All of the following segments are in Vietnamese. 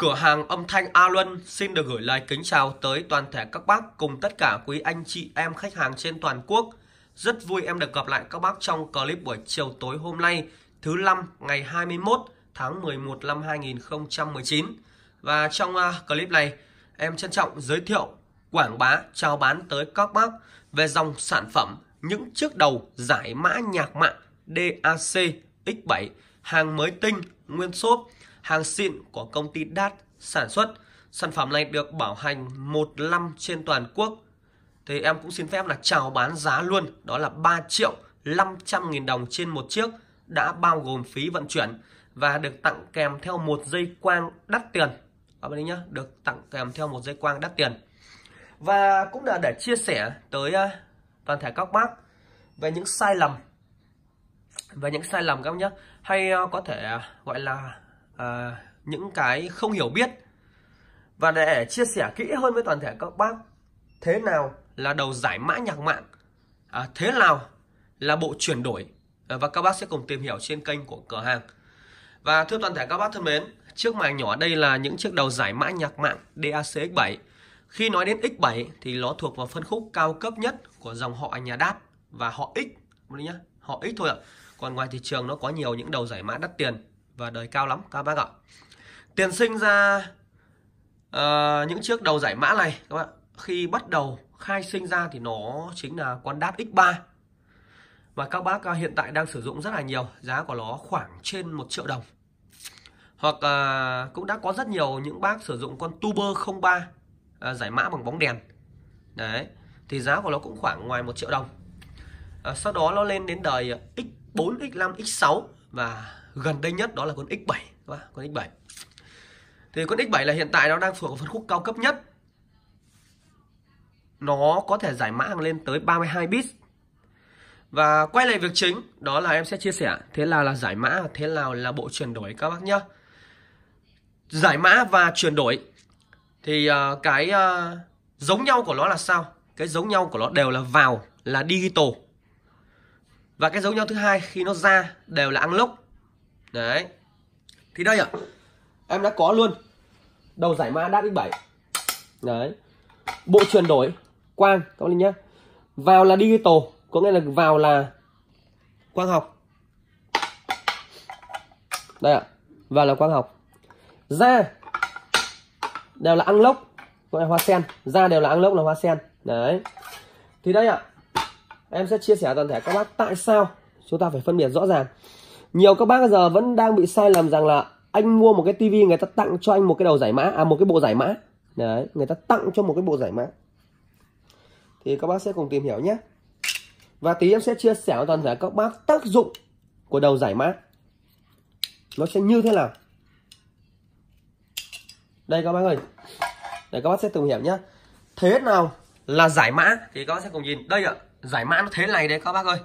Cửa hàng âm thanh A Luân xin được gửi lời kính chào tới toàn thể các bác cùng tất cả quý anh chị em khách hàng trên toàn quốc. Rất vui em được gặp lại các bác trong clip buổi chiều tối hôm nay, thứ năm ngày 21 tháng 11 năm 2019. Và trong à, clip này, em trân trọng giới thiệu, quảng bá, chào bán tới các bác về dòng sản phẩm những chiếc đầu giải mã nhạc mạng DAC X7 hàng mới tinh, nguyên shop hàng xịn của công ty DAT sản xuất. Sản phẩm này được bảo hành một năm trên toàn quốc. Thì em cũng xin phép là chào bán giá luôn, đó là 3 triệu 500 nghìn đồng trên một chiếc đã bao gồm phí vận chuyển và được tặng kèm theo một dây quang đắt tiền. Các bạn nhá, được tặng kèm theo một dây quang đắt tiền. Và cũng là để chia sẻ tới à, toàn thể các bác về những sai lầm về những sai lầm các bác nhé hay à, có thể à, gọi là Ờ, những cái không hiểu biết và để chia sẻ kỹ hơn với toàn thể các bác thế nào là đầu giải mã nhạc mạng à, thế nào là bộ chuyển đổi à, và các bác sẽ cùng tìm hiểu trên kênh của cửa hàng và thưa toàn thể các bác thân mến chiếc màn nhỏ đây là những chiếc đầu giải mã nhạc mạng DACX7 khi nói đến X7 thì nó thuộc vào phân khúc cao cấp nhất của dòng họ nhà đát và họ X nhá họ X thôi ạ à. còn ngoài thị trường nó có nhiều những đầu giải mã đắt tiền và đời cao lắm các bác ạ tiền sinh ra uh, những chiếc đầu giải mã này các bạn khi bắt đầu khai sinh ra thì nó chính là con đáp X3 mà các bác à, hiện tại đang sử dụng rất là nhiều giá của nó khoảng trên một triệu đồng hoặc à, cũng đã có rất nhiều những bác sử dụng con Tuber 03 à, giải mã bằng bóng đèn đấy thì giá của nó cũng khoảng ngoài một triệu đồng à, sau đó nó lên đến đời X4 X5 X6 và gần đây nhất đó là con X7 con X7 thì con X7 là hiện tại nó đang thuộc ở phân khúc cao cấp nhất nó có thể giải mã lên tới 32 bit và quay lại việc chính đó là em sẽ chia sẻ thế nào là giải mã thế nào là bộ chuyển đổi các bác nhá giải mã và chuyển đổi thì ờ, cái ờ, giống nhau của nó là sao cái giống nhau của nó đều là vào là digital và cái giống nhau thứ hai khi nó ra đều là unlock đấy thì đây ạ à, em đã có luôn đầu giải mã đát x7 đấy bộ chuyển đổi quang các bạn nhé vào là digital có nghĩa là vào là quang học đây ạ à, vào là quang học ra đều là ăn lốc gọi là hoa sen ra đều là ăn lốc là hoa sen đấy thì đây ạ à, em sẽ chia sẻ toàn thể các bác tại sao chúng ta phải phân biệt rõ ràng nhiều các bác giờ vẫn đang bị sai lầm rằng là anh mua một cái tivi người ta tặng cho anh một cái đầu giải mã à một cái bộ giải mã đấy người ta tặng cho một cái bộ giải mã thì các bác sẽ cùng tìm hiểu nhé và tí em sẽ chia sẻ toàn thể các bác tác dụng của đầu giải mã nó sẽ như thế nào đây các bác ơi để các bác sẽ tìm hiểu nhé thế nào là giải mã thì các bác sẽ cùng nhìn đây ạ giải mã nó thế này đấy các bác ơi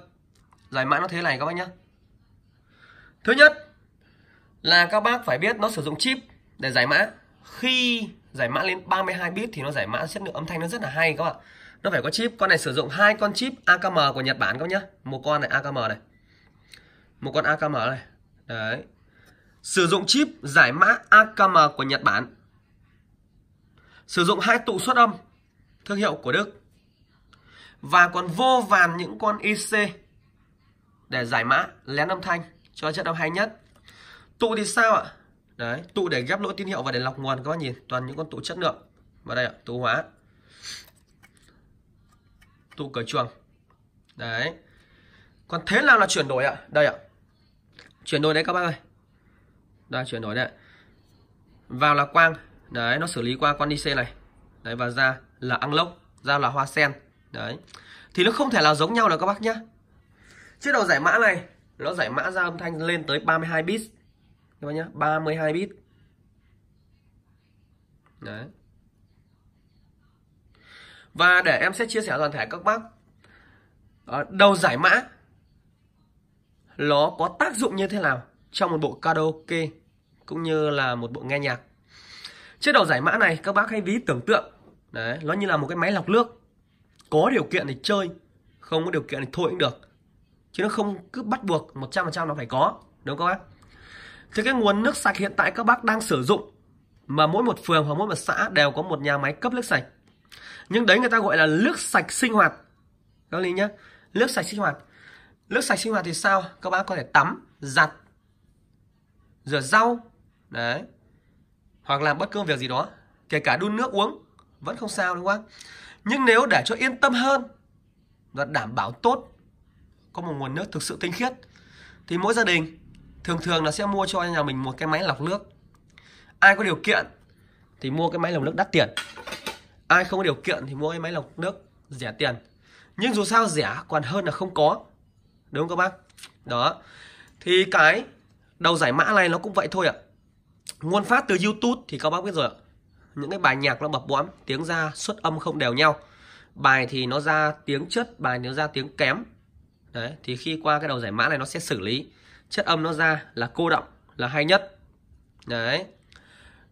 giải mã nó thế này các bác nhé Thứ nhất là các bác phải biết nó sử dụng chip để giải mã. Khi giải mã lên 32 bit thì nó giải mã chất lượng âm thanh nó rất là hay các bạn. Nó phải có chip. Con này sử dụng hai con chip AKM của Nhật Bản các nhá. Một con này AKM này. Một con AKM này. Đấy. Sử dụng chip giải mã AKM của Nhật Bản. Sử dụng hai tụ suất âm thương hiệu của Đức. Và còn vô vàn những con IC để giải mã lén âm thanh cho trận đấu hay nhất tụ thì sao ạ đấy tụ để ghép lỗi tín hiệu và để lọc nguồn các bác nhìn toàn những con tụ chất lượng và đây ạ tụ hóa tụ cửa chuồng đấy còn thế nào là chuyển đổi ạ đây ạ chuyển đổi đấy các bác ơi đây chuyển đổi đấy vào là quang đấy nó xử lý qua con IC này đấy và ra là ăn lốc ra là hoa sen đấy thì nó không thể là giống nhau được các bác nhá chiếc đầu giải mã này nó giải mã ra âm thanh lên tới 32 bit các bạn nhá 32 bit đấy và để em sẽ chia sẻ toàn thể các bác ờ, đầu giải mã nó có tác dụng như thế nào trong một bộ karaoke cũng như là một bộ nghe nhạc chiếc đầu giải mã này các bác hãy ví tưởng tượng đấy nó như là một cái máy lọc nước có điều kiện thì chơi không có điều kiện thì thôi cũng được chứ nó không cứ bắt buộc 100% nó phải có đúng không các bác thì cái nguồn nước sạch hiện tại các bác đang sử dụng mà mỗi một phường hoặc mỗi một xã đều có một nhà máy cấp nước sạch nhưng đấy người ta gọi là nước sạch sinh hoạt các lý nhá nước sạch sinh hoạt nước sạch sinh hoạt thì sao các bác có thể tắm giặt rửa rau đấy hoặc làm bất cứ việc gì đó kể cả đun nước uống vẫn không sao đúng không nhưng nếu để cho yên tâm hơn và đảm bảo tốt có một nguồn nước thực sự tinh khiết thì mỗi gia đình thường thường là sẽ mua cho nhà mình một cái máy lọc nước ai có điều kiện thì mua cái máy lọc nước đắt tiền ai không có điều kiện thì mua cái máy lọc nước rẻ tiền nhưng dù sao rẻ còn hơn là không có đúng không các bác đó thì cái đầu giải mã này nó cũng vậy thôi ạ nguồn phát từ youtube thì các bác biết rồi ạ những cái bài nhạc nó bập bõm tiếng ra xuất âm không đều nhau bài thì nó ra tiếng chất bài thì nó ra tiếng kém đấy thì khi qua cái đầu giải mã này nó sẽ xử lý chất âm nó ra là cô động là hay nhất đấy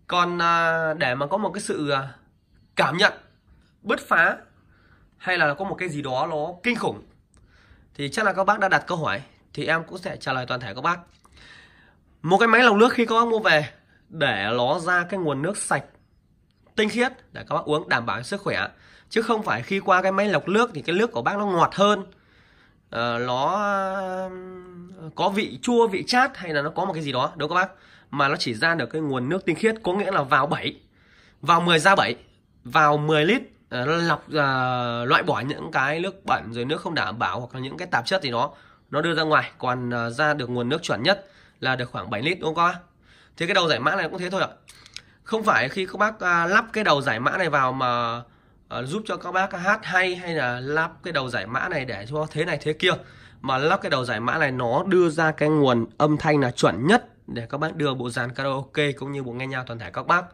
còn à, để mà có một cái sự à, cảm nhận bứt phá hay là có một cái gì đó nó kinh khủng thì chắc là các bác đã đặt câu hỏi thì em cũng sẽ trả lời toàn thể các bác một cái máy lọc nước khi các bác mua về để nó ra cái nguồn nước sạch tinh khiết để các bác uống đảm bảo sức khỏe chứ không phải khi qua cái máy lọc nước thì cái nước của bác nó ngọt hơn Ờ, nó có vị chua vị chát hay là nó có một cái gì đó đúng không các bác mà nó chỉ ra được cái nguồn nước tinh khiết có nghĩa là vào 7 vào 10 ra 7 vào 10 lít ờ, nó lọc uh, loại bỏ những cái nước bẩn rồi nước không đảm bảo hoặc là những cái tạp chất gì đó nó đưa ra ngoài còn uh, ra được nguồn nước chuẩn nhất là được khoảng 7 lít đúng không các bác Thế cái đầu giải mã này cũng thế thôi ạ không phải khi các bác uh, lắp cái đầu giải mã này vào mà Ờ, giúp cho các bác hát hay hay là lắp cái đầu giải mã này để cho thế này thế kia mà lắp cái đầu giải mã này nó đưa ra cái nguồn âm thanh là chuẩn nhất để các bác đưa bộ dàn karaoke cũng như bộ nghe nhạc toàn thể các bác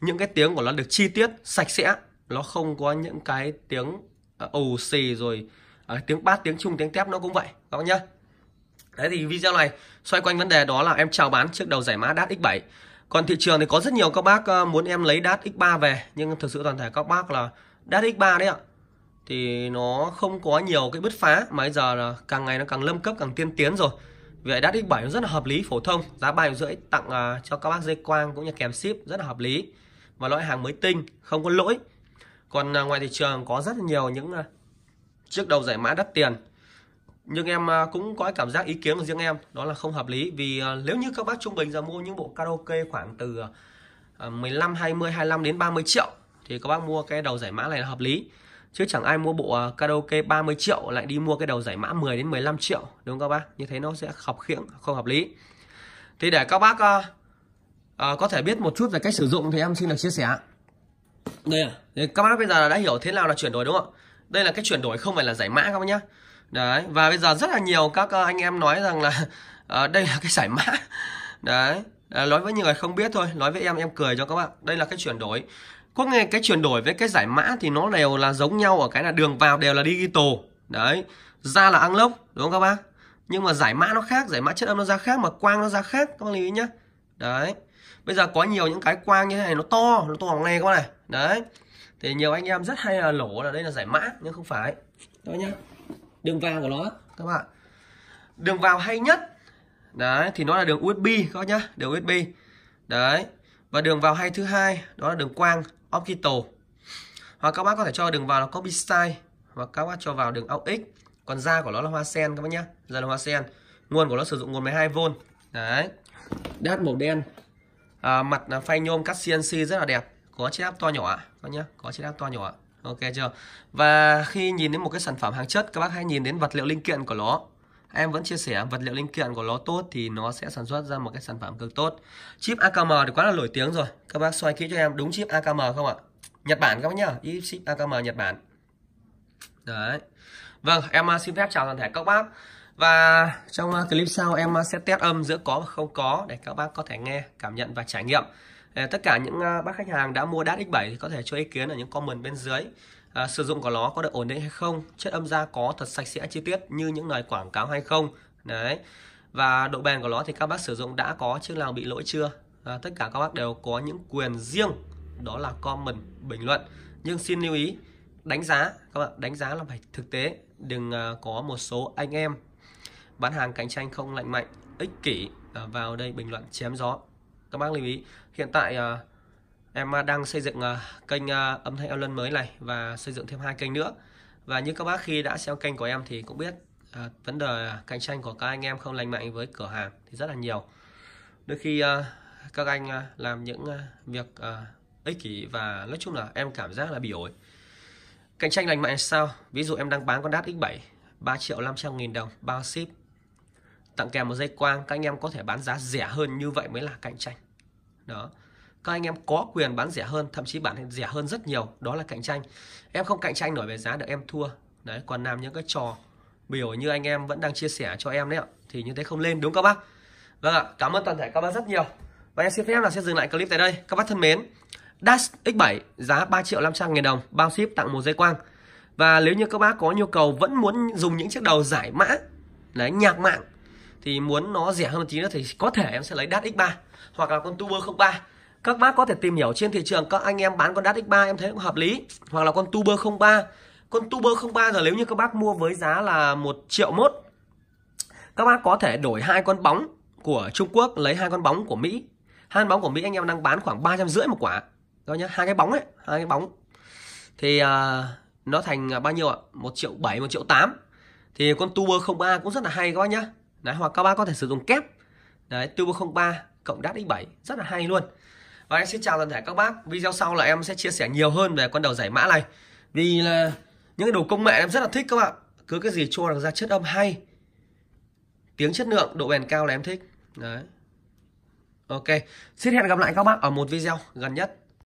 những cái tiếng của nó được chi tiết sạch sẽ nó không có những cái tiếng ờ, ồ uh, xì rồi uh, tiếng bát tiếng trung tiếng tép nó cũng vậy các bác nhá đấy thì video này xoay quanh vấn đề đó là em chào bán chiếc đầu giải mã DAT X7 còn thị trường thì có rất nhiều các bác muốn em lấy DAT X3 về nhưng thực sự toàn thể các bác là DAX3 đấy ạ thì nó không có nhiều cái bứt phá mà bây giờ là càng ngày nó càng lâm cấp càng tiên tiến rồi vì vậy DAX7 nó rất là hợp lý phổ thông giá ba rưỡi tặng uh, cho các bác dây quang cũng như kèm ship rất là hợp lý và loại hàng mới tinh không có lỗi còn uh, ngoài thị trường có rất nhiều những uh, chiếc đầu giải mã đắt tiền nhưng em cũng có cảm giác ý kiến của riêng em đó là không hợp lý vì nếu như các bác trung bình giờ mua những bộ karaoke khoảng từ 15 20 25 đến 30 triệu thì các bác mua cái đầu giải mã này là hợp lý chứ chẳng ai mua bộ à, karaoke 30 triệu lại đi mua cái đầu giải mã 10 đến 15 triệu đúng không các bác như thế nó sẽ khọc khiễng không hợp lý thì để các bác uh, uh, có thể biết một chút về cách sử dụng thì em xin được chia sẻ đây thì các bác bây giờ đã hiểu thế nào là chuyển đổi đúng không đây là cái chuyển đổi không phải là giải mã các bác nhá đấy và bây giờ rất là nhiều các anh em nói rằng là uh, đây là cái giải mã đấy À, nói với những người không biết thôi nói với em em cười cho các bạn đây là cái chuyển đổi có nghe cái chuyển đổi với cái giải mã thì nó đều là giống nhau ở cái là đường vào đều là digital đấy ra là unlock đúng không các bác nhưng mà giải mã nó khác giải mã chất âm nó ra khác mà quang nó ra khác các bác lưu ý nhá đấy bây giờ có nhiều những cái quang như thế này nó to nó to bằng này các bác này đấy thì nhiều anh em rất hay là lỗ là đây là giải mã nhưng không phải thôi nhá đường vào của nó các bạn đường vào hay nhất đấy thì nó là đường USB các bác nhá đường USB đấy và đường vào hay thứ hai đó là đường quang optical hoặc các bác có thể cho đường vào là copy style hoặc các bác cho vào đường aux còn da của nó là hoa sen các bác nhá da là hoa sen nguồn của nó sử dụng nguồn 12V đấy đát màu đen à, mặt là phay nhôm cắt CNC rất là đẹp có chiếc áp to nhỏ các nhá có chiếc áp to nhỏ ok chưa và khi nhìn đến một cái sản phẩm hàng chất các bác hãy nhìn đến vật liệu linh kiện của nó em vẫn chia sẻ vật liệu linh kiện của nó tốt thì nó sẽ sản xuất ra một cái sản phẩm cực tốt chip AKM thì quá là nổi tiếng rồi các bác xoay kỹ cho em đúng chip AKM không ạ Nhật Bản các bác nhá chip AKM Nhật Bản đấy vâng em à, xin phép chào toàn thể các bác và trong à, clip sau em à, sẽ test âm giữa có và không có để các bác có thể nghe cảm nhận và trải nghiệm Ờ, tất cả những ờ, bác khách hàng đã mua DAT X7 thì có thể cho ý kiến ở những comment bên dưới à, sử dụng của nó có được ổn định hay không chất âm da có thật sạch sẽ chi tiết như những lời quảng cáo hay không đấy và độ bền của nó thì các bác sử dụng đã có chứ nào bị lỗi chưa à, tất cả các bác đều có những quyền riêng đó là comment bình luận nhưng xin lưu ý đánh giá các bạn đánh giá là phải thực tế đừng có một số anh em bán hàng cạnh tranh không lạnh mạnh ích kỷ vào đây bình luận chém gió các bác lưu ý hiện tại uh, em ờ, đang xây dựng uh, kênh uh, âm thanh Alan mới này và xây dựng thêm hai kênh nữa và như các bác khi đã xem kênh của em thì cũng biết uh, vấn đề cạnh tranh của các anh em không lành mạnh với cửa hàng thì rất là nhiều đôi khi uh, các anh uh, làm những uh, việc uh, ích kỷ và nói chung là em cảm giác là bị ổi cạnh tranh lành mạnh sao ví dụ em đang bán con đát x7 3 triệu 500 nghìn đồng bao ship tặng kèm một dây quang các anh em có thể bán giá rẻ hơn như vậy mới là cạnh tranh đó các anh em có quyền bán rẻ hơn thậm chí bán rẻ hơn rất nhiều đó là cạnh tranh em không cạnh tranh nổi về giá được em thua đấy còn làm những cái trò biểu như anh em vẫn đang chia sẻ cho em đấy ạ thì như thế không lên đúng không các bác vâng ạ cảm ơn toàn thể các bác rất nhiều và em xin phép là sẽ dừng lại clip tại đây các bác thân mến Dash X7 giá 3 triệu 500 nghìn đồng bao ship tặng một dây quang và nếu như các bác có nhu cầu vẫn muốn dùng những chiếc đầu giải mã đấy, nhạc mạng thì muốn nó rẻ hơn một tí nữa thì có thể em sẽ lấy DAT X3 hoặc là con Tuber 03 các bác có thể tìm hiểu trên thị trường các anh em bán con DAT X3 em thấy cũng hợp lý hoặc là con Tuber 03 con Tuber 03 giờ nếu như các bác mua với giá là 1 triệu mốt các bác có thể đổi hai con bóng của Trung Quốc lấy hai con bóng của Mỹ hai con bóng của Mỹ anh em đang bán khoảng ba trăm rưỡi một quả đó nhá hai cái bóng ấy hai cái bóng thì uh, nó thành bao nhiêu ạ một triệu bảy một triệu tám thì con Tuber 03 cũng rất là hay các bác nhá Đấy, hoặc các bác có thể sử dụng kép Đấy, Turbo 03 cộng DAT X7 rất là hay luôn và em xin chào toàn thể các bác video sau là em sẽ chia sẻ nhiều hơn về con đầu giải mã này vì là những cái đồ công nghệ em rất là thích các bạn cứ cái gì cho được ra chất âm hay tiếng chất lượng độ bền cao là em thích đấy ok xin hẹn gặp lại các bác ở một video gần nhất